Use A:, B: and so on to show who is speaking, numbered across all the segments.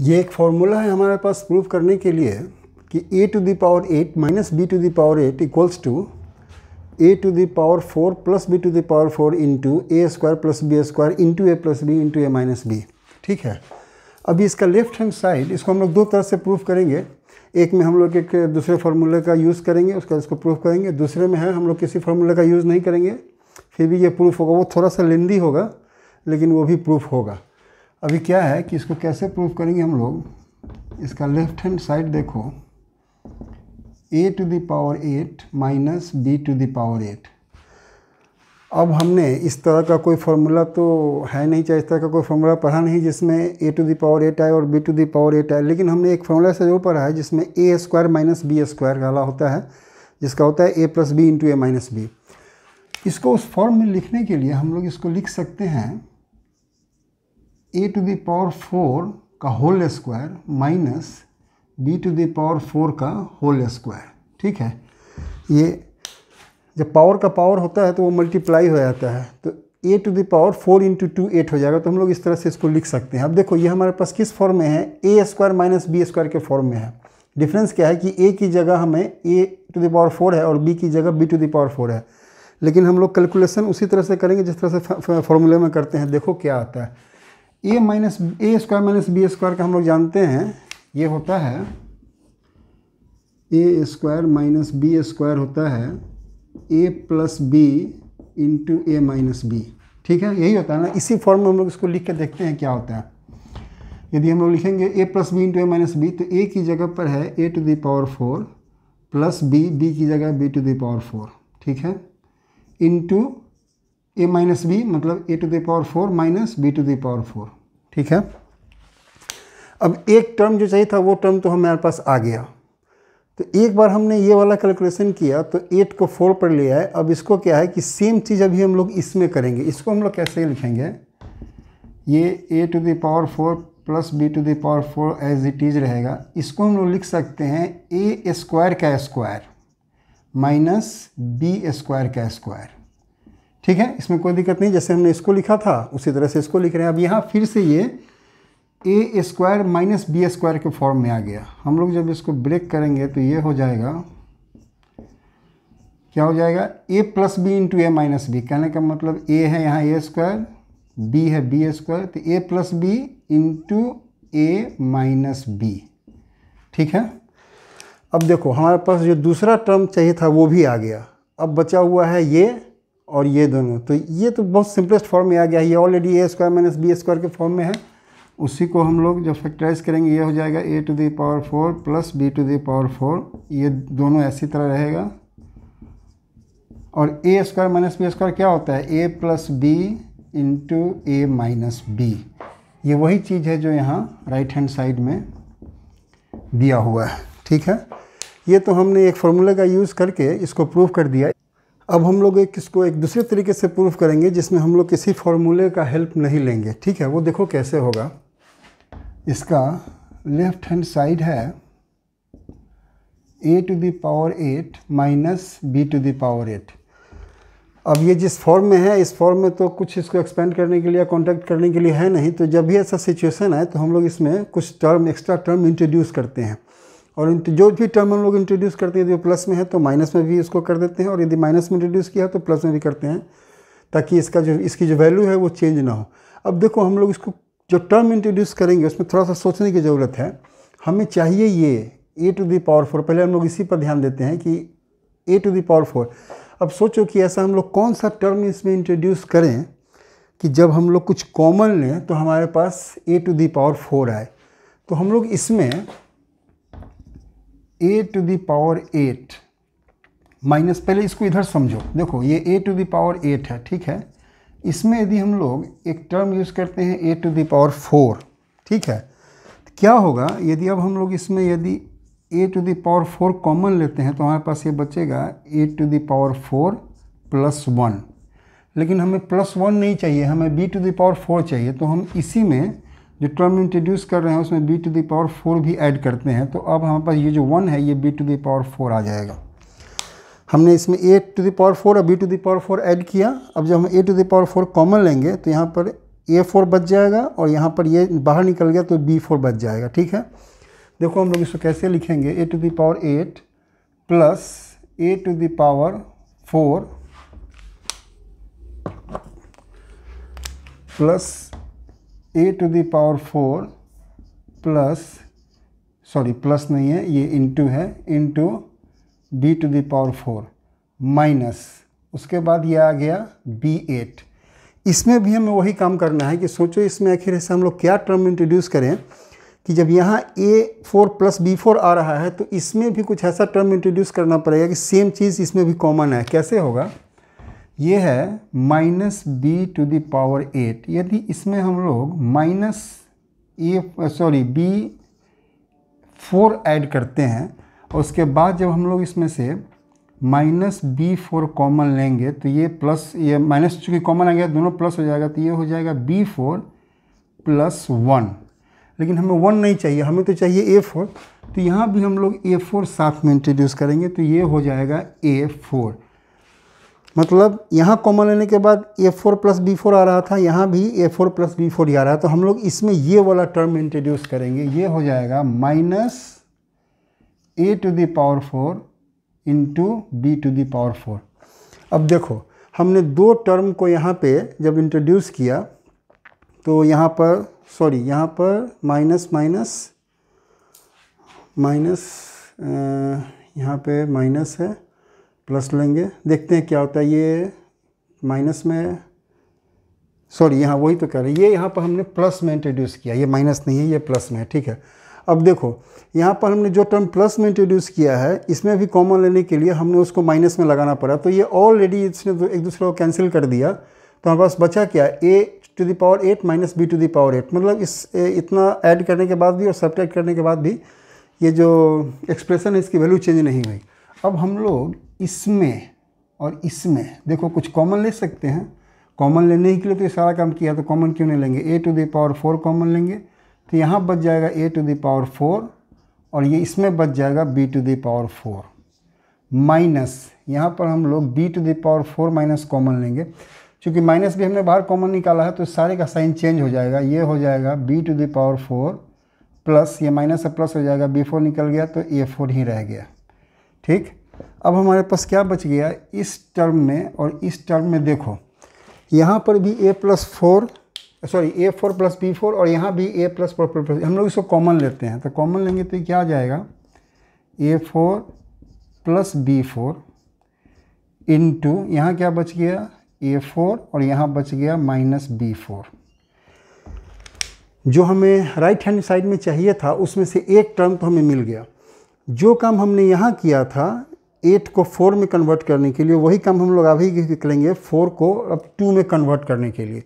A: ये एक फार्मूला है हमारे पास प्रूव करने के लिए कि A to the power eight minus B to the power eight equals to A to the power four plus B to the power four into A square plus B square into A plus B into A minus B ठीक है अभी इसका left hand side इसको हम लोग दो तरह से प्रूफ करेंगे एक में हम लोग एक दूसरे फार्मूले का यूज़ करेंगे उसका इसको प्रूफ करेंगे दूसरे में है हम लोग किसी फार्मूले का यूज़ नहीं करेंगे फिर भी ये प्रूफ होगा वो थोड़ा सा लेंदी होगा लेकिन वो भी प्रूफ होगा अभी क्या है कि इसको कैसे प्रूव करेंगे हम लोग इसका लेफ्ट हैंड साइड देखो A to the power eight minus B to the power eight अब हमने इस तरह का कोई फार्मूला तो है नहीं चाहे इस तरह का कोई फार्मूला पढ़ा नहीं जिसमें A to the power eight आए और B to the power eight आए लेकिन हमने एक फार्मूला से जो पढ़ा है जिसमें A square minus B square वाला होता है जिसका होता है A plus B into A minus B इसको उस फॉर्म में लिखने के लिए हम लोग इसको लिख सकते हैं A to the power four का whole square minus B to the power four का होल स्क्वायर ठीक है ये जब पावर का पावर होता है तो वो मल्टीप्लाई हो जाता है तो A to the power four into two eight हो जाएगा तो हम लोग इस तरह से इसको लिख सकते हैं अब देखो ये हमारे पास किस फॉर्म में है A square minus B square के फॉर्म में है डिफरेंस क्या है कि ए की जगह हमें A to the power four है और बी की जगह B to the power four है लेकिन हम लोग कैलकुलेशन उसी तरह से करेंगे जिस तरह से फॉर्मूले में करते हैं देखो क्या आता है A minus A square minus B square का हम लोग जानते हैं ये होता है A square minus B square होता है A plus B into A minus B ठीक है यही होता है ना इसी फॉर्म में हम लोग इसको लिख के देखते हैं क्या होता है यदि हम लोग लिखेंगे A plus B into A minus B तो ए की जगह पर है A to the power four plus B B की जगह B to the power four ठीक है इंटू ए माइनस बी मतलब A to the power four minus B to the power four ठीक है अब एक टर्म जो चाहिए था वो टर्म तो हमारे पास आ गया तो एक बार हमने ये वाला कैलकुलेशन किया तो एट को फोर पर लिया है अब इसको क्या है कि सेम चीज़ अभी हम लोग इसमें करेंगे इसको हम लोग कैसे लिखेंगे ये A to the power four plus B to the power four as it is रहेगा इसको हम लोग लिख सकते हैं ए स्क्वायर का स्क्वायर माइनस बी स्क्वायर का स्क्वायर ठीक है इसमें कोई दिक्कत नहीं जैसे हमने इसको लिखा था उसी तरह से इसको लिख रहे हैं अब यहाँ फिर से ये A square minus B square के फॉर्म में आ गया हम लोग जब इसको ब्रेक करेंगे तो ये हो जाएगा क्या हो जाएगा A plus B into A minus B कहने का मतलब ए है यहाँ ए स्क्वायर बी है बी स्क्वायर तो A plus B into A minus B ठीक है अब देखो हमारे पास जो दूसरा टर्म चाहिए था वो भी आ गया अब बचा हुआ है ये और ये दोनों तो ये तो बहुत सिंपलेस्ट फॉर्म में आ गया ये already A square minus B square के फॉर्म में है उसी को हम लोग जब फैक्टराइज करेंगे ये हो जाएगा A to the power four plus B to the power four ये दोनों ऐसी तरह रहेगा और A square minus B square क्या होता है A plus B into A minus B ये वही चीज़ है जो यहाँ राइट हैंड साइड में दिया हुआ है ठीक है ये तो हमने एक फॉर्मूले का यूज़ करके इसको प्रूव कर दिया अब हम लोग एक इसको एक दूसरे तरीके से प्रूफ करेंगे जिसमें हम लोग किसी फार्मूले का हेल्प नहीं लेंगे ठीक है वो देखो कैसे होगा इसका लेफ्ट हैंड साइड है A to the power eight minus B to the power eight अब ये जिस फॉर्म में है इस फॉर्म में तो कुछ इसको एक्सपेंड करने के लिए या कॉन्टैक्ट करने के लिए है नहीं तो जब भी ऐसा सिचुएसन आए तो हम लोग इसमें कुछ टर्म एक्स्ट्रा टर्म इंट्रोड्यूस करते हैं और जो भी टर्म हम लोग इंट्रोड्यूस करते हैं यदि प्लस में है तो माइनस में भी इसको कर देते हैं और यदि माइनस में इंट्रोड्यूस किया तो प्लस में भी करते हैं ताकि इसका जो इसकी जो वैल्यू है वो चेंज ना हो अब देखो हम लोग इसको जो टर्म इंट्रोड्यूस करेंगे उसमें थोड़ा सा सोचने की ज़रूरत है हमें चाहिए ये A to the power four पहले हम लोग इसी पर ध्यान देते हैं कि A to the power four अब सोचो कि ऐसा हम लोग कौन सा टर्म इसमें इंट्रोड्यूस करें कि जब हम लोग कुछ कॉमन लें तो हमारे पास A to the power four आए तो हम लोग इसमें A to the power eight minus पहले इसको इधर समझो देखो ये A to the power eight है ठीक है इसमें यदि हम लोग एक टर्म यूज़ करते हैं A to the power four ठीक है क्या होगा यदि अब हम लोग इसमें यदि A to the power four common लेते हैं तो हमारे पास ये बचेगा A to the power four plus one लेकिन हमें प्लस वन नहीं चाहिए हमें B to the power four चाहिए तो हम इसी में जो टर्म इंट्रोड्यूस कर रहे हैं उसमें B to the power four भी ऐड करते हैं तो अब हमारे पास ये जो वन है ये B to the power four आ जाएगा हमने इसमें A to the power four और B to the power four add किया अब जब हम A to the power four common लेंगे तो यहाँ पर ए फोर बच जाएगा और यहाँ पर ये बाहर निकल गया तो बी फोर बच जाएगा ठीक है देखो हम लोग इसको कैसे लिखेंगे A to the power eight plus A to the power four plus A to the power four plus sorry plus नहीं है ये इनटू है into B to the power four minus उसके बाद ये आ गया बी एट इसमें भी हमें वही काम करना है कि सोचो इसमें आखिर से हम लोग क्या टर्म इंट्रोड्यूस करें कि जब यहाँ A four plus B four आ रहा है तो इसमें भी कुछ ऐसा टर्म इंट्रोड्यूस करना पड़ेगा कि सेम चीज़ इसमें भी कॉमन है कैसे होगा ये है minus B to the power eight यदि इसमें हम लोग minus A sorry B four add करते हैं और उसके बाद जब हम लोग इसमें से माइनस बी फोर कॉमन लेंगे तो ये प्लस ये माइनस चूँकि कॉमन आ गया दोनों प्लस हो जाएगा तो ये हो जाएगा बी फोर प्लस वन लेकिन हमें वन नहीं चाहिए हमें तो चाहिए ए फोर तो यहाँ भी हम लोग ए फोर साथ में इंट्रोड्यूस करेंगे तो ये हो जाएगा ए फोर मतलब यहाँ कॉमन लेने के बाद A four plus B four आ रहा था यहाँ भी A four plus B four ही आ रहा है तो हम लोग इसमें ये वाला टर्म इंट्रोड्यूस करेंगे ये हो जाएगा minus A to the power four into B to the power four अब देखो हमने दो टर्म को यहाँ पे जब इंट्रोड्यूस किया तो यहाँ पर सॉरी यहाँ पर माइनस माइनस माइनस यहाँ पे माइनस है प्लस लेंगे देखते हैं क्या होता है ये माइनस में सॉरी यहाँ वही तो कह रहे हैं ये यहाँ पर हमने प्लस में इंट्रोड्यूस किया ये माइनस नहीं है ये प्लस में है ठीक है अब देखो यहाँ पर हमने जो टर्म प्लस में इंट्रोड्यूस किया है इसमें भी कॉमन लेने के लिए हमने उसको माइनस में लगाना पड़ा तो ये ऑलरेडी इसने तो एक दूसरे को कैंसिल कर दिया तो हमारे पास बचा क्या A to the power eight minus B to the power eight मतलब इस इतना ऐड करने के बाद भी और सब्ट्रैक्ट करने के बाद भी ये जो एक्सप्रेशन है इसकी वैल्यू चेंज नहीं हुई अब हम लोग इसमें और इसमें देखो कुछ कॉमन ले सकते हैं कॉमन लेने के लिए तो ये सारा काम किया तो कॉमन क्यों नहीं लेंगे A to the power four common लेंगे तो यहाँ बच जाएगा A to the power four और ये इसमें बच जाएगा B to the power four minus यहाँ पर हम लोग B to the power four minus common लेंगे क्योंकि माइनस भी हमने बाहर कॉमन निकाला है तो सारे का साइन चेंज हो जाएगा ये हो जाएगा B to the power four plus ये माइनस से प्लस हो जाएगा बी फोर निकल गया तो ए फोर ही रह गया ठीक अब हमारे पास क्या बच गया इस टर्म में और इस टर्म में देखो यहाँ पर भी A plus four sorry A four plus B four और यहाँ भी ए प्लस फोर प्लस हम लोग इसको कॉमन लेते हैं तो कॉमन लेंगे तो क्या आ जाएगा A four plus B four into यहाँ क्या बच गया ए फोर और यहाँ बच गया माइनस बी फोर जो हमें राइट हैंड साइड में चाहिए था उसमें से एक टर्म तो हमें मिल गया जो काम हमने यहाँ किया था एट को फोर में कन्वर्ट करने के लिए वही काम हम लोग अभी करेंगे फोर को अब टू में कन्वर्ट करने के लिए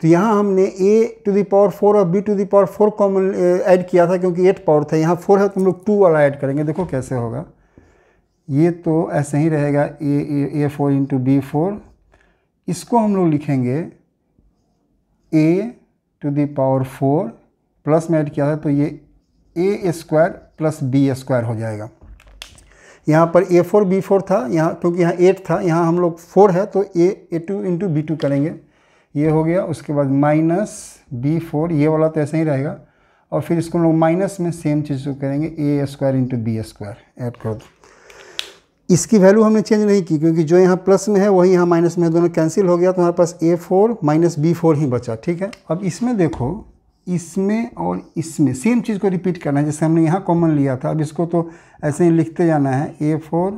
A: तो यहाँ हमने A to the power four और B to the power four common add किया था क्योंकि एट पावर था यहाँ फोर है तो हम लोग टू वाला ऐड करेंगे देखो कैसे होगा ये तो ऐसे ही रहेगा A A A four into B four इसको हम लोग लिखेंगे A to the power four plus में ऐड किया था तो ये A square plus B square हो जाएगा यहाँ पर ए फोर बी फोर था यहाँ क्योंकि यहाँ एट था यहाँ हम लोग फोर है तो A A two into B two करेंगे ये हो गया उसके बाद माइनस बी फोर ये वाला तो ऐसे ही रहेगा और फिर इसको हम लोग माइनस में सेम चीज़ को करेंगे A square into B square add कर दो इसकी वैल्यू हमने चेंज नहीं की क्योंकि जो यहाँ प्लस में है वही यहाँ माइनस में है दोनों कैंसिल हो गया तो हमारे पास A four minus B four ही बचा ठीक है अब इसमें देखो इसमें और इसमें सेम चीज़ को रिपीट करना है जैसे हमने यहाँ कॉमन लिया था अब इसको तो ऐसे ही लिखते जाना है A four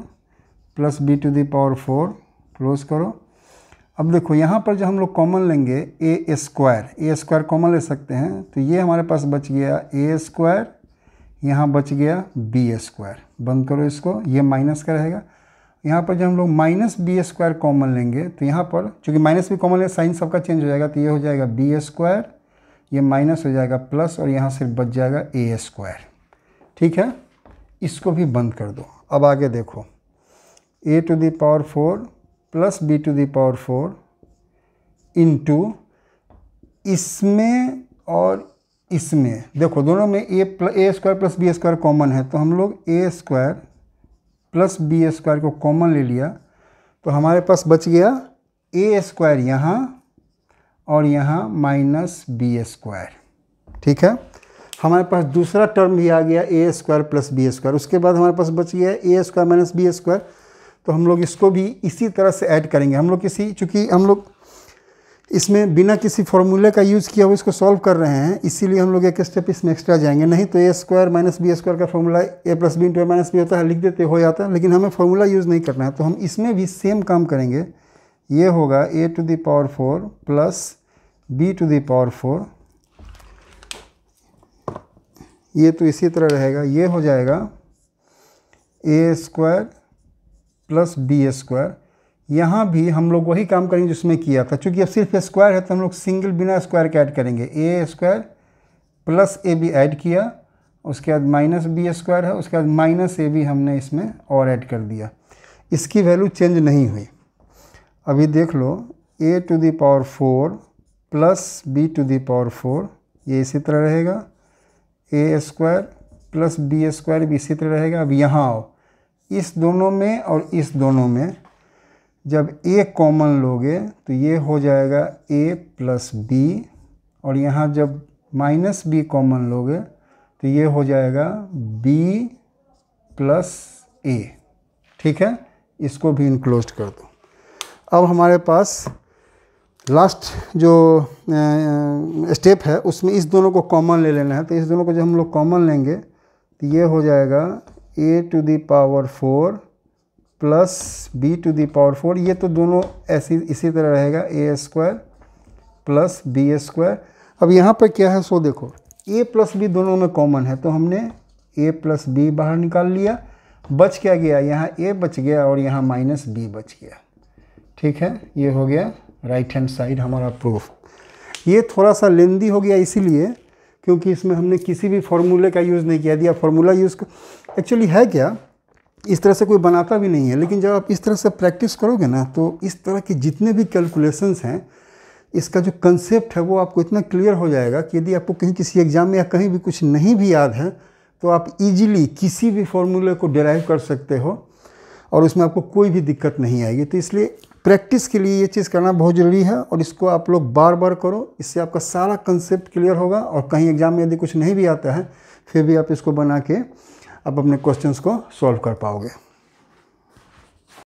A: plus B to the power four close करो अब देखो यहाँ पर जो हम लोग कॉमन लेंगे A square A square common ले सकते हैं तो ये हमारे पास बच गया ए स्क्वायर यहाँ बच गया बी स्क्वायर बंद करो इसको ये माइनस का रहेगा यहाँ पर जब हम लोग माइनस बी स्क्वायर कॉमन लेंगे तो यहाँ पर चूँकि माइनस भी कॉमन ले साइन सबका चेंज हो जाएगा तो ये हो जाएगा बी स्क्वायर ये माइनस हो जाएगा प्लस और यहाँ सिर्फ बच जाएगा ए स्क्वायर ठीक है इसको भी बंद कर दो अब आगे देखो A to the power four plus B to the power four into इसमें और इसमें देखो दोनों में A plus A square plus B square common है तो हम लोग A square plus B square को कॉमन ले लिया तो हमारे पास बच गया ए स्क्वायर यहाँ और यहाँ माइनस बी स्क्वायर ठीक है हमारे पास दूसरा टर्म भी आ गया A square plus B square उसके बाद हमारे पास बच गया A square minus B square तो हम लोग इसको भी इसी तरह से ऐड करेंगे हम लोग किसी चूँकि हम लोग इसमें बिना किसी फॉर्मूले का यूज़ किया हुआ इसको सॉल्व कर रहे हैं इसीलिए हम लोग एक स्टेप इसमें एक्स्ट्रा जाएंगे नहीं तो A square minus B square का formula A plus B into minus B होता है लिख देते हो जाता है लेकिन हमें फॉर्मूला यूज़ नहीं करना है तो हम इसमें भी सेम काम करेंगे ये होगा A to the power four plus b to the power four ये तो इसी तरह रहेगा ये हो जाएगा A square plus B square यहाँ भी हम लोग वही काम करेंगे जिसमें किया था चूँकि अब सिर्फ स्क्वायर है तो हम लोग सिंगल बिना स्क्वायर के ऐड करेंगे A square plus A B add किया उसके बाद माइनस बी स्क्वायर है उसके बाद माइनस ए बी हमने इसमें और ऐड कर दिया इसकी वैल्यू चेंज नहीं हुई अभी देख लो A to the power four plus B to the power four ये इसी तरह रहेगा A square plus B square भी इसी तरह रहेगा अब यहाँ आओ इस दोनों में और इस दोनों में जब ए कॉमन लोगे तो ये हो जाएगा ए प्लस बी और यहाँ जब माइनस बी कॉमन लोगे तो ये हो जाएगा बी प्लस ए ठीक है इसको भी इनक्लोज कर दो अब हमारे पास लास्ट जो स्टेप है उसमें इस दोनों को कॉमन ले लेना है तो इस दोनों को जब हम लोग कॉमन लेंगे तो ये हो जाएगा A to the power four plus B to the power four ये तो दोनों ऐसी इसी तरह रहेगा A square plus B square अब यहाँ पर क्या है सो देखो ए प्लस बी दोनों में कॉमन है तो हमने ए प्लस बी बाहर निकाल लिया बच क्या गया यहाँ ए बच गया और यहाँ माइनस बी बच गया ठीक है ये हो गया राइट हैंड साइड हमारा प्रूफ ये थोड़ा सा लेंदी हो गया इसीलिए क्योंकि इसमें हमने किसी भी फार्मूले का यूज़ नहीं किया दिया फार्मूला यूज़ एक्चुअली है क्या इस तरह से कोई बनाता भी नहीं है लेकिन जब आप इस तरह से प्रैक्टिस करोगे ना तो इस तरह के जितने भी कैलकुलेशंस हैं इसका जो कंसेप्ट है वो आपको इतना क्लियर हो जाएगा कि यदि आपको कहीं किसी एग्ज़ाम में या कहीं भी कुछ नहीं भी याद है तो आप इजीली किसी भी फॉर्मूले को डिराइव कर सकते हो और उसमें आपको कोई भी दिक्कत नहीं आएगी तो इसलिए प्रैक्टिस के लिए ये चीज़ करना बहुत ज़रूरी है और इसको आप लोग बार बार करो इससे आपका सारा कंसेप्ट क्लियर होगा और कहीं एग्ज़ाम में यदि कुछ नहीं भी आता है फिर भी आप इसको बना के आप अपने क्वेश्चंस को सॉल्व कर पाओगे